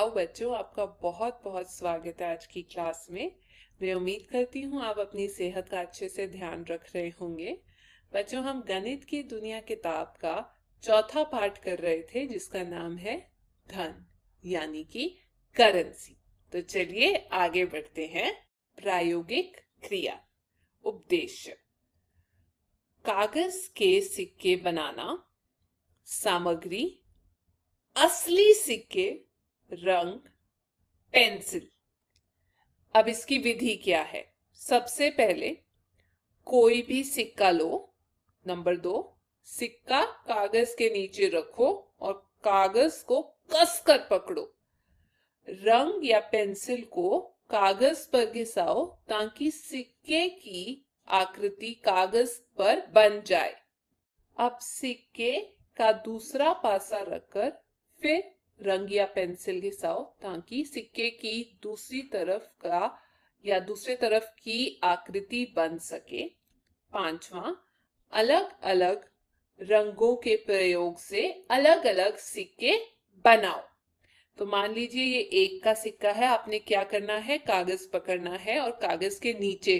आओ बच्चों आपका बहुत बहुत स्वागत है आज की क्लास में मैं उम्मीद करती हूँ आप अपनी सेहत का अच्छे से ध्यान रख रहे होंगे बच्चों हम गणित की दुनिया किताब का चौथा पाठ कर रहे थे जिसका नाम है धन यानी कि करेंसी तो चलिए आगे बढ़ते हैं प्रायोगिक क्रिया उपदेश कागज के सिक्के बनाना सामग्री असली सिक्के रंग पेंसिल अब इसकी विधि क्या है सबसे पहले कोई भी सिक्का लो नंबर दो सिक्का कागज के नीचे रखो और कागज को कसकर पकड़ो रंग या पेंसिल को कागज पर घिसाओ ताकि सिक्के की आकृति कागज पर बन जाए अब सिक्के का दूसरा पासा रखकर फिर रंग या पेंसिल घिसाओ ताकि सिक्के की दूसरी तरफ का या दूसरे तरफ की आकृति बन सके पांचवा अलग अलग रंगों के प्रयोग से अलग अलग सिक्के बनाओ तो मान लीजिए ये एक का सिक्का है आपने क्या करना है कागज पकड़ना है और कागज के नीचे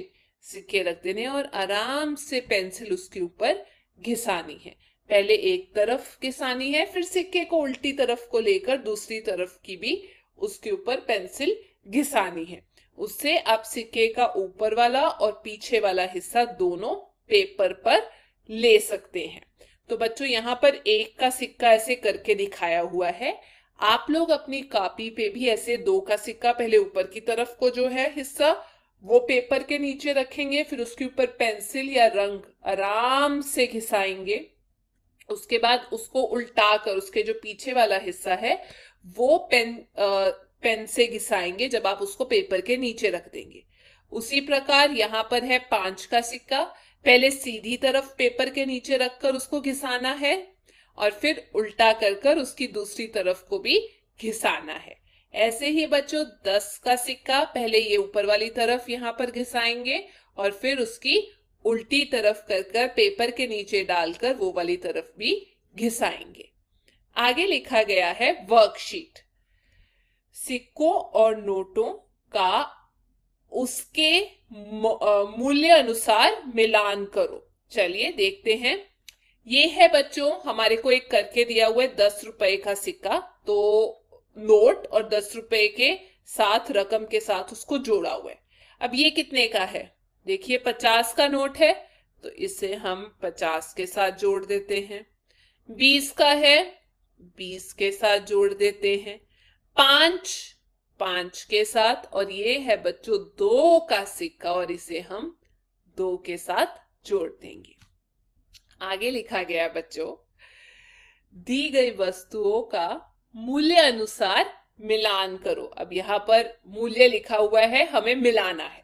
सिक्के रख देने और आराम से पेंसिल उसके ऊपर घिसानी है पहले एक तरफ किसानी है फिर सिक्के को उल्टी तरफ को लेकर दूसरी तरफ की भी उसके ऊपर पेंसिल घिसानी है उससे आप सिक्के का ऊपर वाला और पीछे वाला हिस्सा दोनों पेपर पर ले सकते हैं तो बच्चों यहाँ पर एक का सिक्का ऐसे करके दिखाया हुआ है आप लोग अपनी कापी पे भी ऐसे दो का सिक्का पहले ऊपर की तरफ को जो है हिस्सा वो पेपर के नीचे रखेंगे फिर उसके ऊपर पेंसिल या रंग आराम से घिसाएंगे उसके बाद उसको उल्टा कर उसके जो पीछे वाला हिस्सा है वो पेन आ, पेन से घिसाएंगे जब आप उसको पेपर के नीचे रख देंगे उसी प्रकार यहाँ पर है पांच का सिक्का पहले सीधी तरफ पेपर के नीचे रखकर उसको घिसाना है और फिर उल्टा कर कर उसकी दूसरी तरफ को भी घिसाना है ऐसे ही बच्चों दस का सिक्का पहले ये ऊपर वाली तरफ यहाँ पर घिसाएंगे और फिर उसकी उल्टी तरफ कर कर पेपर के नीचे डालकर वो वाली तरफ भी घिसाएंगे आगे लिखा गया है वर्कशीट सिक्कों और नोटों का उसके मूल्य अनुसार मिलान करो चलिए देखते हैं ये है बच्चों हमारे को एक करके दिया हुआ है दस रुपए का सिक्का तो नोट और दस रुपए के साथ रकम के साथ उसको जोड़ा हुआ है अब ये कितने का है देखिए पचास का नोट है तो इसे हम पचास के साथ जोड़ देते हैं बीस का है बीस के साथ जोड़ देते हैं पांच पांच के साथ और ये है बच्चों दो का सिक्का और इसे हम दो के साथ जोड़ देंगे आगे लिखा गया बच्चों दी गई वस्तुओं का मूल्य अनुसार मिलान करो अब यहां पर मूल्य लिखा हुआ है हमें मिलाना है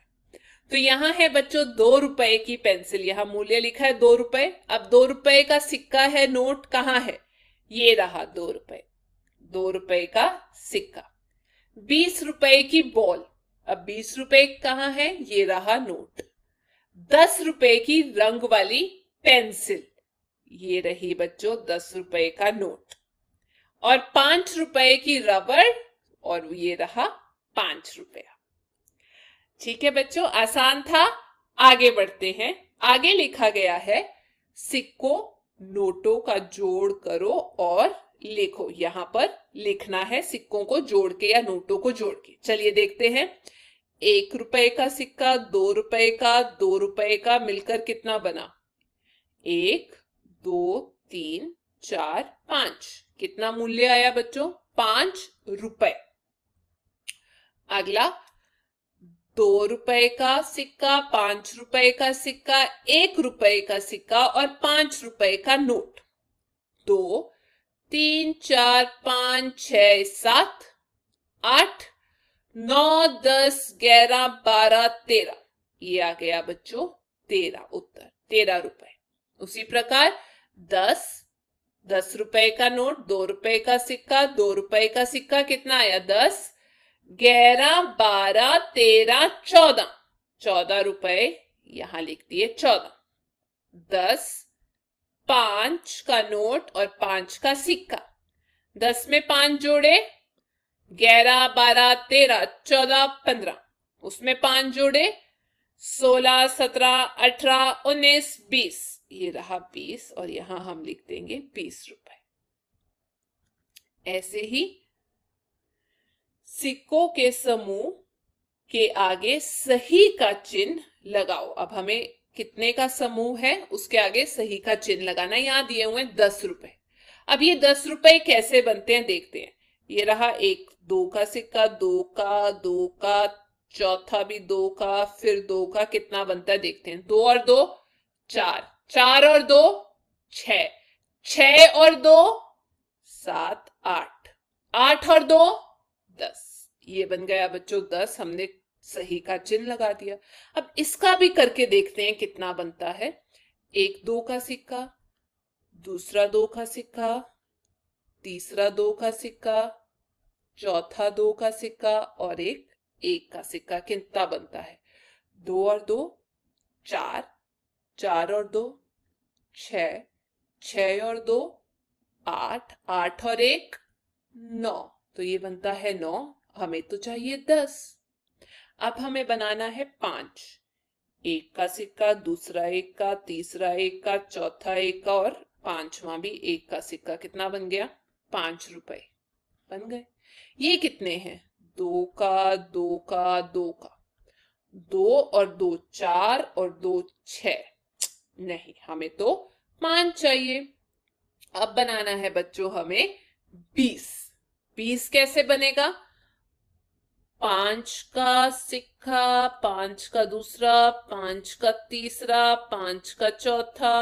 तो यहाँ है बच्चों दो रुपए की पेंसिल यहाँ मूल्य लिखा है दो रुपए अब दो रुपए का सिक्का है नोट कहाँ है ये रहा दो रुपए दो रुपए का सिक्का बीस रुपए की बॉल अब बीस रुपए कहाँ है ये रहा नोट दस रुपए की रंग वाली पेंसिल ये रही बच्चों दस रुपए का नोट और पांच रुपए की रबर और ये रहा पांच रुपया ठीक है बच्चों आसान था आगे बढ़ते हैं आगे लिखा गया है सिक्कों नोटों का जोड़ करो और लिखो यहां पर लिखना है सिक्कों को जोड़ के या नोटों को जोड़ के चलिए देखते हैं एक रुपए का सिक्का दो रुपए का दो रुपए का मिलकर कितना बना एक दो तीन चार पांच कितना मूल्य आया बच्चों पांच रुपए अगला दो रुपए का सिक्का पांच रुपए का सिक्का एक रुपए का सिक्का और पांच रुपए का नोट दो तीन चार पांच छ सात आठ नौ दस ग्यारह बारह तेरह ये आ गया बच्चों तेरह उत्तर तेरह रुपए उसी प्रकार दस दस रुपए का नोट दो रुपए का सिक्का दो रुपए का सिक्का कितना आया दस ग्यारह बारह तेरह चौदह चौदह रुपए यहां लिख दिए चौदह दस पांच का नोट और पांच का सिक्का दस में पांच जोड़े ग्यारह बारह तेरह चौदह पंद्रह उसमें पांच जोड़े सोलह सत्रह अठारह उन्नीस बीस ये रहा बीस और यहां हम लिख देंगे बीस रुपए ऐसे ही सिक्कों के समूह के आगे सही का चिन्ह लगाओ अब हमें कितने का समूह है उसके आगे सही का चिन्ह लगाना यहाँ दिए हुए दस रुपए अब ये दस रुपए कैसे बनते हैं देखते हैं ये रहा एक दो का सिक्का दो का दो का चौथा भी दो का फिर दो का कितना बनता है देखते हैं दो और दो चार चार और दो छ छ और दो सात आठ आठ और दो दस ये बन गया बच्चों दस हमने सही का चिन्ह लगा दिया अब इसका भी करके देखते हैं कितना बनता है एक दो का सिक्का दूसरा दो का सिक्का तीसरा दो का सिक्का चौथा दो का सिक्का और एक एक का सिक्का कितना बनता है दो और दो चार चार और दो छ छ और दो आठ आठ और एक नौ तो ये बनता है नौ हमें तो चाहिए दस अब हमें बनाना है पांच एक का सिक्का दूसरा एक का तीसरा एक का चौथा एक का और पांचवा भी एक का सिक्का कितना बन गया पांच रुपए बन गए ये कितने हैं दो का दो का दो का दो और दो चार और दो छ नहीं हमें तो पांच चाहिए अब बनाना है बच्चों हमें बीस बीस कैसे बनेगा पांच का सिक्का पांच का दूसरा पांच का तीसरा पांच का चौथा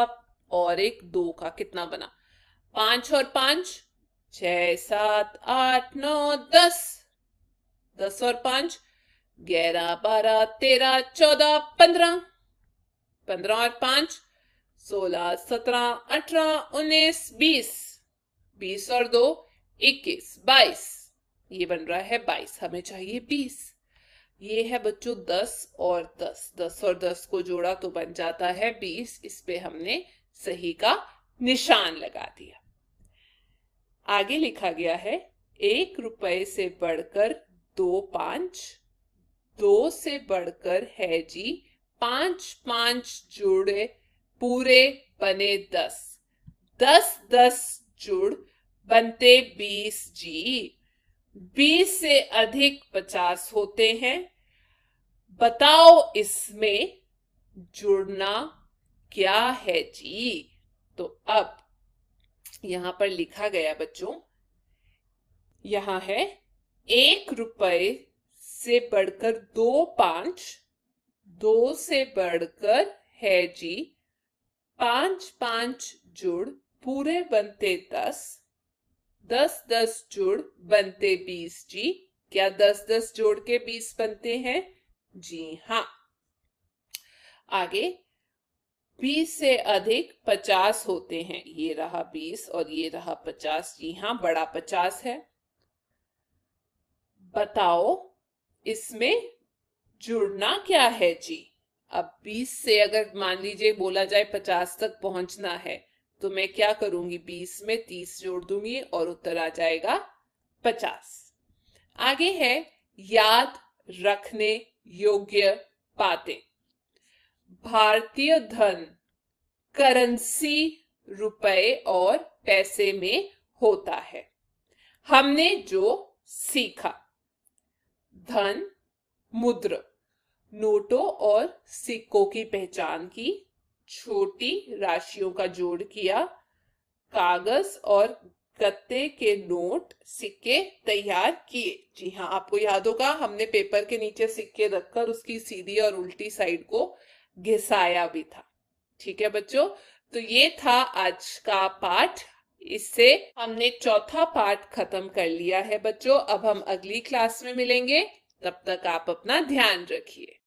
और एक दो का कितना बना पांच और पांच छ सात आठ नौ दस दस और पांच ग्यारह बारह तेरह चौदह पंद्रह पंद्रह और पांच सोलह सत्रह अठारह उन्नीस बीस बीस और दो इक्कीस बाईस ये बन रहा है बाईस हमें चाहिए बीस ये है बच्चों दस और दस दस और दस को जोड़ा तो बन जाता है बीस इस पे हमने सही का निशान लगा दिया आगे लिखा गया है एक रुपए से बढ़कर दो पांच दो से बढ़कर है जी पांच पांच जोड़े पूरे बने दस दस दस जोड़ बनते बीस जी बीस से अधिक पचास होते हैं बताओ इसमें जुड़ना क्या है जी तो अब यहां पर लिखा गया बच्चों यहां है एक रुपए से बढ़कर दो पांच दो से बढ़कर है जी पांच पांच जुड़ पूरे बनते दस दस दस जोड़ बनते बीस जी क्या दस दस जोड़ के बीस बनते हैं जी हाँ आगे बीस से अधिक पचास होते हैं ये रहा बीस और ये रहा पचास जी हाँ बड़ा पचास है बताओ इसमें जुड़ना क्या है जी अब बीस से अगर मान लीजिए बोला जाए पचास तक पहुंचना है तो मैं क्या करूंगी बीस में तीस जोड़ दूंगी और उत्तर आ जाएगा पचास आगे है याद रखने योग्य बातें भारतीय धन करेंसी रुपए और पैसे में होता है हमने जो सीखा धन मुद्रा नोटों और सिक्कों की पहचान की छोटी राशियों का जोड़ किया कागज और गत्ते के नोट सिक्के तैयार किए जी हाँ आपको याद होगा हमने पेपर के नीचे सिक्के रखकर उसकी सीधी और उल्टी साइड को घिसाया भी था ठीक है बच्चों तो ये था आज का पाठ इससे हमने चौथा पाठ खत्म कर लिया है बच्चों अब हम अगली क्लास में मिलेंगे तब तक आप अपना ध्यान रखिए